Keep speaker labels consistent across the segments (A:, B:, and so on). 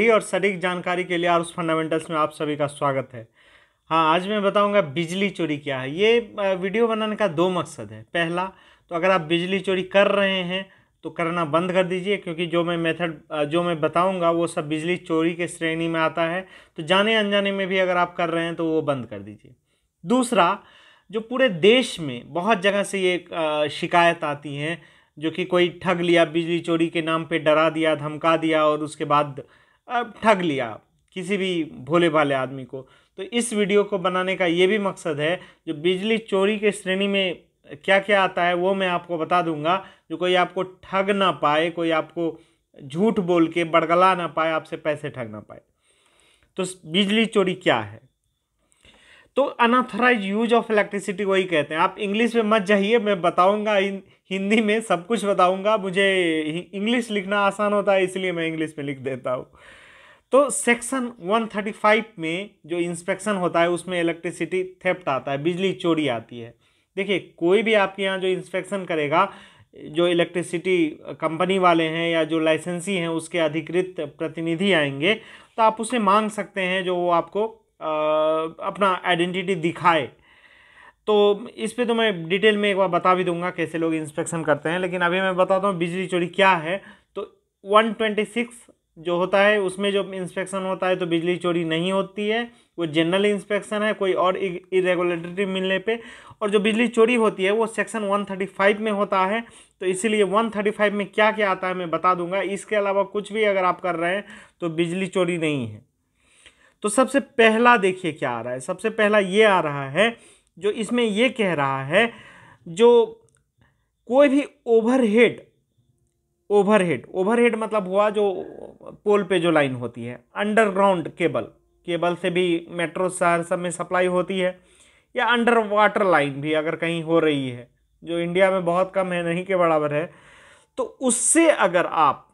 A: ठीक और सटीक जानकारी के लिए आर उस फंडामेंटल्स में आप सभी का स्वागत है हाँ आज मैं बताऊंगा बिजली चोरी क्या है ये वीडियो बनाने का दो मकसद है पहला तो अगर आप बिजली चोरी कर रहे हैं तो करना बंद कर दीजिए क्योंकि जो मैं मेथड जो मैं बताऊंगा वो सब बिजली चोरी के श्रेणी में आता है तो जाने अनजाने में भी अगर आप कर रहे हैं तो वो बंद कर दीजिए दूसरा जो पूरे देश में बहुत जगह से ये शिकायत आती है जो कि कोई ठग लिया बिजली चोरी के नाम पे डरा दिया धमका दिया और उसके बाद ठग लिया आप किसी भी भोले भाले आदमी को तो इस वीडियो को बनाने का ये भी मकसद है जो बिजली चोरी के श्रेणी में क्या क्या आता है वो मैं आपको बता दूंगा जो कोई आपको ठग ना पाए कोई आपको झूठ बोल के बड़गला ना पाए आपसे पैसे ठग ना पाए तो बिजली चोरी क्या है तो अनऑथराइज यूज ऑफ इलेक्ट्रिसिटी वही कहते हैं आप इंग्लिश में मत जाइए मैं बताऊंगा हिंदी में सब कुछ बताऊंगा मुझे इंग्लिश लिखना आसान होता है इसलिए मैं इंग्लिश में लिख देता हूँ तो सेक्शन 135 में जो इंस्पेक्शन होता है उसमें इलेक्ट्रिसिटी थेप्ट आता है बिजली चोरी आती है देखिए कोई भी आपके यहाँ जो इंस्पेक्शन करेगा जो इलेक्ट्रिसिटी कंपनी वाले हैं या जो लाइसेंसी हैं उसके अधिकृत प्रतिनिधि आएंगे तो आप उसे मांग सकते हैं जो वो आपको आ, अपना आइडेंटिटी दिखाए तो इस पे तो मैं डिटेल में एक बार बता भी दूंगा कैसे लोग इंस्पेक्शन करते हैं लेकिन अभी मैं बताता हूँ बिजली चोरी क्या है तो 126 जो होता है उसमें जो इंस्पेक्शन होता है तो बिजली चोरी नहीं होती है वो जनरल इंस्पेक्शन है कोई और इरेगुलेटरी मिलने पे और जो बिजली चोरी होती है वो सेक्शन 135 में होता है तो इसीलिए 135 में क्या क्या आता है मैं बता दूंगा इसके अलावा कुछ भी अगर आप कर रहे हैं तो बिजली चोरी नहीं है तो सबसे पहला देखिए क्या आ रहा है सबसे पहला ये आ रहा है जो इसमें ये कह रहा है जो कोई भी ओवरहेड ओवरहेड ओवरहेड मतलब हुआ जो पोल पे जो लाइन होती है अंडरग्राउंड केबल केबल से भी मेट्रो शहर सब में सप्लाई होती है या अंडर वाटर लाइन भी अगर कहीं हो रही है जो इंडिया में बहुत कम है नहीं के बराबर है तो उससे अगर आप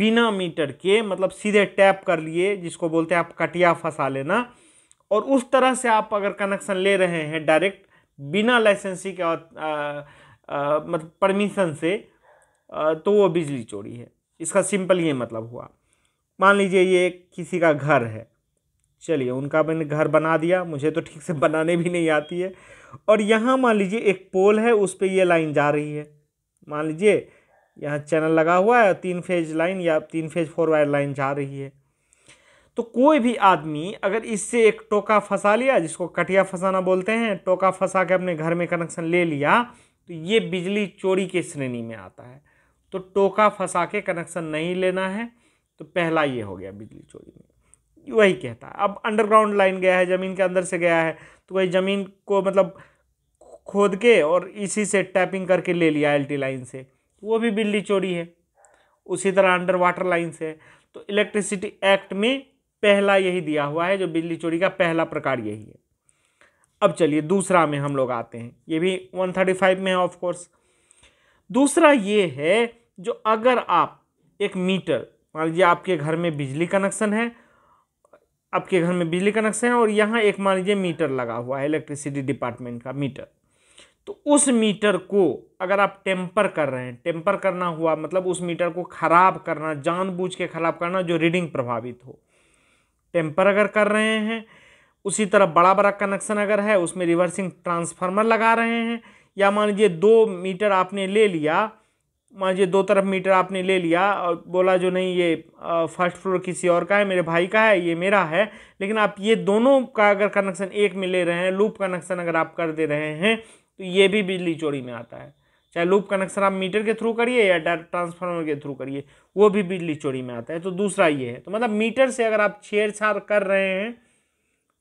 A: बिना मीटर के मतलब सीधे टैप कर लिए जिसको बोलते हैं आप कटिया फंसा लेना और उस तरह से आप अगर कनेक्शन ले रहे हैं डायरेक्ट बिना लाइसेंसी के और आ, आ, मतलब परमिशन से तो वो बिजली चोरी है इसका सिंपल ये मतलब हुआ मान लीजिए ये किसी का घर है चलिए उनका मैंने घर बना दिया मुझे तो ठीक से बनाने भी नहीं आती है और यहाँ मान लीजिए एक पोल है उस पर ये लाइन जा रही है मान लीजिए यहाँ चैनल लगा हुआ है तीन फेज लाइन या तीन फेज फोर वायर लाइन जा रही है तो कोई भी आदमी अगर इससे एक टोका फंसा लिया जिसको कटिया फंसाना बोलते हैं टोका फंसा के अपने घर में कनेक्शन ले लिया तो ये बिजली चोरी के श्रेणी में आता है तो टोका फंसा के कनेक्शन नहीं लेना है तो पहला ये हो गया बिजली चोरी में वही कहता है अब अंडरग्राउंड लाइन गया है ज़मीन के अंदर से गया है तो वही ज़मीन को मतलब खोद के और इसी से टैपिंग करके ले लिया एल लाइन से वो भी बिजली चोरी है उसी तरह अंडर वाटर लाइन से तो इलेक्ट्रिसिटी एक्ट में पहला यही दिया हुआ है जो बिजली चोरी का पहला प्रकार यही है अब चलिए दूसरा में हम लोग आते हैं ये भी 135 में है ऑफ कोर्स दूसरा ये है जो अगर आप एक मीटर मान लीजिए आपके घर में बिजली कनेक्शन है आपके घर में बिजली कनेक्शन है और यहाँ एक मान लीजिए मीटर लगा हुआ है इलेक्ट्रिसिटी डिपार्टमेंट का मीटर तो उस मीटर को अगर आप टेम्पर कर रहे हैं टेम्पर करना हुआ मतलब उस मीटर को ख़राब करना जानबूझ के ख़राब करना जो रीडिंग प्रभावित हो टेम्पर अगर कर रहे हैं उसी तरह बड़ा बड़ा कनेक्शन अगर है उसमें रिवर्सिंग ट्रांसफार्मर लगा रहे हैं या मान लीजिए दो मीटर आपने ले लिया मान लीजिए दो तरफ मीटर आपने ले लिया और बोला जो नहीं ये फर्स्ट फ्लोर किसी और का है मेरे भाई का है ये मेरा है लेकिन आप ये दोनों का अगर कनेक्शन एक में ले रहे हैं लूप कनेक्शन अगर आप कर दे रहे हैं तो ये भी बिजली चोरी में आता है चाहे लूप कनेक्शन आप मीटर के थ्रू करिए या ट्रांसफार्मर के थ्रू करिए वो भी बिजली चोरी में आता है तो दूसरा ये है तो मतलब मीटर से अगर आप छेड़छाड़ कर रहे हैं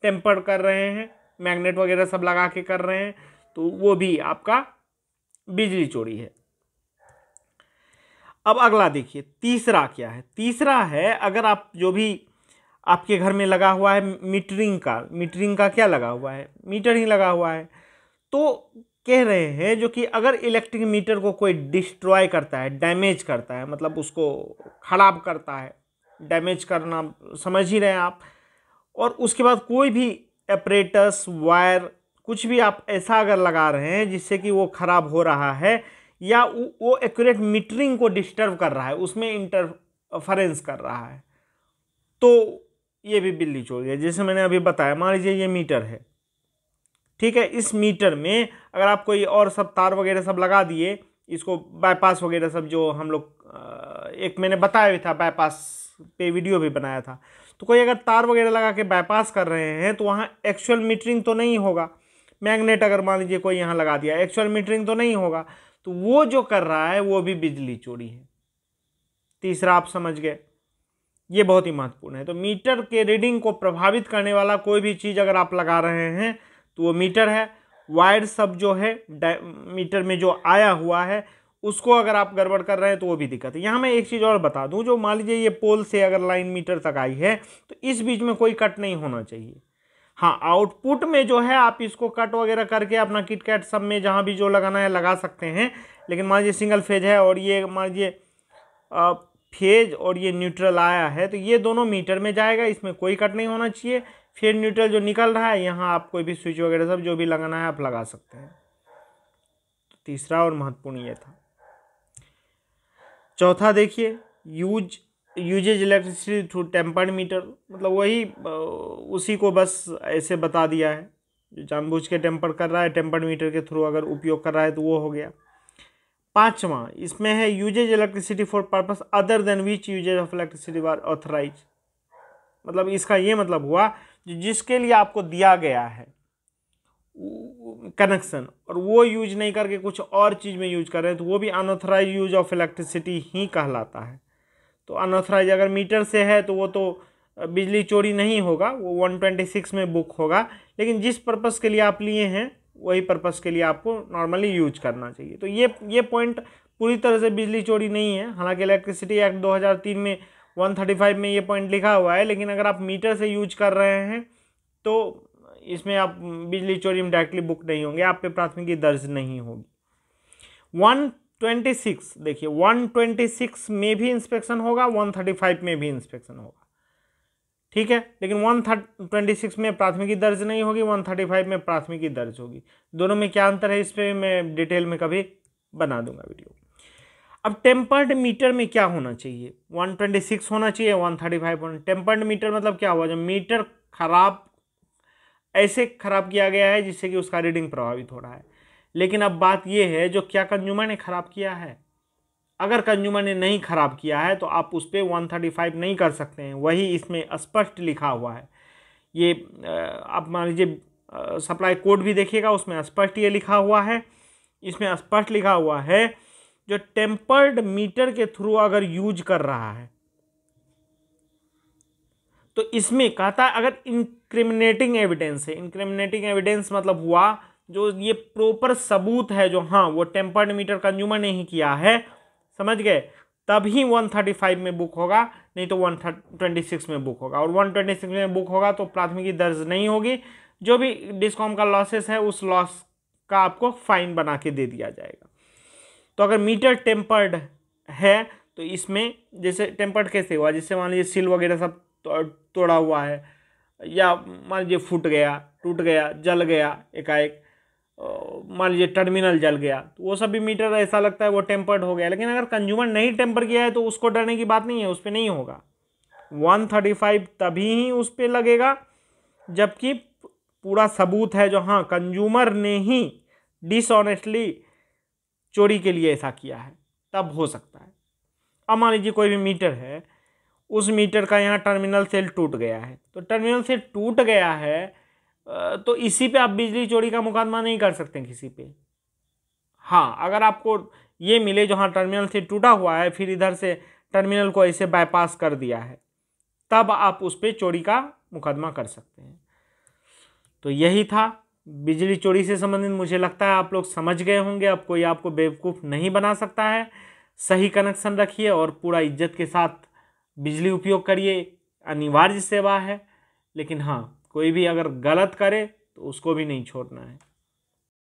A: टेम्पर कर रहे हैं मैग्नेट वगैरह सब लगा के कर रहे हैं तो वो भी आपका बिजली चोरी है अब अगला देखिए तीसरा क्या है तीसरा है अगर आप जो भी आपके घर में लगा हुआ है मीटरिंग का मीटरिंग का क्या लगा हुआ है मीटर ही लगा हुआ है तो कह रहे हैं जो कि अगर इलेक्ट्रिक मीटर को कोई डिस्ट्रॉय करता है डैमेज करता है मतलब उसको ख़राब करता है डैमेज करना समझ ही रहे हैं आप और उसके बाद कोई भी अपरेटस वायर कुछ भी आप ऐसा अगर लगा रहे हैं जिससे कि वो ख़राब हो रहा है या वो एक्यूरेट मीटरिंग को डिस्टर्ब कर रहा है उसमें इंटरफरेंस कर रहा है तो ये भी बिल्ली चोरी है जैसे मैंने अभी बताया मान लीजिए ये मीटर है ठीक है इस मीटर में अगर आप कोई और सब तार वगैरह सब लगा दिए इसको बाईपास वगैरह सब जो हम लोग एक मैंने बताया भी था बाईपास पे वीडियो भी बनाया था तो कोई अगर तार वगैरह लगा के बाईपास कर रहे हैं तो वहाँ एक्चुअल मीटरिंग तो नहीं होगा मैग्नेट अगर मान लीजिए कोई यहाँ लगा दिया एक्चुअल मीटरिंग तो नहीं होगा तो वो जो कर रहा है वो भी बिजली चोरी है तीसरा आप समझ गए ये बहुत ही महत्वपूर्ण है तो मीटर के रीडिंग को प्रभावित करने वाला कोई भी चीज़ अगर आप लगा रहे हैं तो वो मीटर है वायर सब जो है मीटर में जो आया हुआ है उसको अगर आप गड़बड़ कर रहे हैं तो वो भी दिक्कत है यहाँ मैं एक चीज़ और बता दूँ जो मान लीजिए ये पोल से अगर लाइन मीटर तक आई है तो इस बीच में कोई कट नहीं होना चाहिए हाँ आउटपुट में जो है आप इसको कट वगैरह करके अपना किट कैट सब में जहाँ भी जो लगाना है लगा सकते हैं लेकिन मान लीजिए सिंगल फेज है और ये मान लीजिए फेज और ये न्यूट्रल आया है तो ये दोनों मीटर में जाएगा इसमें कोई कट नहीं होना चाहिए फिर न्यूट्रल जो निकल रहा है यहाँ आप कोई भी स्विच वगैरह सब जो भी लगाना है आप लगा सकते हैं तो तीसरा और महत्वपूर्ण ये था चौथा देखिए use usages electricity through tempered meter मतलब वही उसी को बस ऐसे बता दिया है जो जानबूझ के टेम्पर कर रहा है टेम्पर्ड मीटर के थ्रू अगर उपयोग कर रहा है तो वो हो गया पांचवा इसमें है usages electricity for purpose other than which usages of electricity was authorise मतलब इसका ये मतलब हुआ जो जिसके लिए आपको दिया गया है कनेक्शन और वो यूज नहीं करके कुछ और चीज़ में यूज कर रहे हैं तो वो भी अनऑथराइज यूज ऑफ इलेक्ट्रिसिटी ही कहलाता है तो अनऑथराइज अगर मीटर से है तो वो तो बिजली चोरी नहीं होगा वो 126 में बुक होगा लेकिन जिस पर्पस के लिए आप लिए हैं वही पर्पस के लिए आपको नॉर्मली यूज करना चाहिए तो ये ये पॉइंट पूरी तरह से बिजली चोरी नहीं है हालांकि इलेक्ट्रिसिटी एक्ट 2003 में 135 में ये पॉइंट लिखा हुआ है लेकिन अगर आप मीटर से यूज कर रहे हैं तो इसमें आप बिजली चोरी में डायरेक्टली बुक नहीं होंगे आप पे प्राथमिकी दर्ज नहीं होगी वन ट्वेंटी सिक्स देखिए वन ट्वेंटी सिक्स में भी इंस्पेक्शन होगा वन थर्टी फाइव में भी इंस्पेक्शन होगा ठीक है लेकिन वन ट्वेंटी सिक्स में प्राथमिकी दर्ज नहीं होगी वन थर्टी फाइव में प्राथमिकी दर्ज होगी दोनों में क्या अंतर है इस पर मैं डिटेल में कभी बना दूंगा वीडियो अब टेम्पर्ड मीटर में क्या होना चाहिए 126 होना चाहिए 135 होना टेम्पर्ड मीटर मतलब क्या हुआ जब मीटर खराब ऐसे खराब किया गया है जिससे कि उसका रीडिंग प्रभावित हो रहा है लेकिन अब बात यह है जो क्या कंज्यूमर ने ख़राब किया है अगर कंज्यूमर ने नहीं ख़राब किया है तो आप उस पर वन थर्टी फाइव नहीं कर सकते हैं वही इसमें स्पष्ट लिखा हुआ है ये आप मान लीजिए सप्लाई कोड भी देखिएगा उसमें स्पष्ट ये लिखा हुआ है इसमें स्पष्ट लिखा हुआ है जो टेम्पर्ड मीटर के थ्रू अगर यूज कर रहा है तो इसमें कहता है अगर इंक्रिमिनेटिंग एविडेंस है इंक्रिमिनेटिंग एविडेंस मतलब हुआ जो ये प्रॉपर सबूत है जो हाँ वो टेम्पर्ड मीटर कंज्यूमर ने ही किया है समझ गए तभी 135 में बुक होगा नहीं तो 126 में बुक होगा और 126 में बुक होगा तो प्राथमिकी दर्ज नहीं होगी जो भी डिस्कॉम का लॉसेस है उस लॉस का आपको फाइन बना के दे दिया जाएगा तो अगर मीटर टेम्पर्ड है तो इसमें जैसे टेम्पर्ड कैसे हुआ जैसे मान लीजिए सील वगैरह सब तो, तोड़ा हुआ है या मान लीजिए फूट गया टूट गया जल गया एकाएक मान लीजिए टर्मिनल जल गया तो वो सभी मीटर ऐसा लगता है वो टेम्पर्ड हो गया लेकिन अगर कंज्यूमर नहीं टेम्पर किया है तो उसको डरने की बात नहीं है उस पर नहीं होगा वन थर्टी फाइव तभी ही उस पर लगेगा जबकि पूरा सबूत है जो हाँ कंज्यूमर ने ही डिसऑनेस्टली चोरी के लिए ऐसा किया है तब हो सकता है अब मान लीजिए कोई भी मीटर है उस मीटर का यहाँ टर्मिनल सेल टूट गया है तो टर्मिनल सेल टूट गया है तो इसी पे आप बिजली चोरी का मुकदमा नहीं कर सकते किसी पे हाँ अगर आपको ये मिले जो हाँ टर्मिनल से टूटा हुआ है फिर इधर से टर्मिनल को ऐसे बाईपास कर दिया है तब आप उस पर चोरी का मुकदमा कर सकते हैं तो यही था बिजली चोरी से संबंधित मुझे लगता है आप लोग समझ गए होंगे अब कोई आपको बेवकूफ़ नहीं बना सकता है सही कनेक्शन रखिए और पूरा इज्जत के साथ बिजली उपयोग करिए अनिवार्य सेवा है लेकिन हाँ कोई भी अगर गलत करे तो उसको भी नहीं छोड़ना है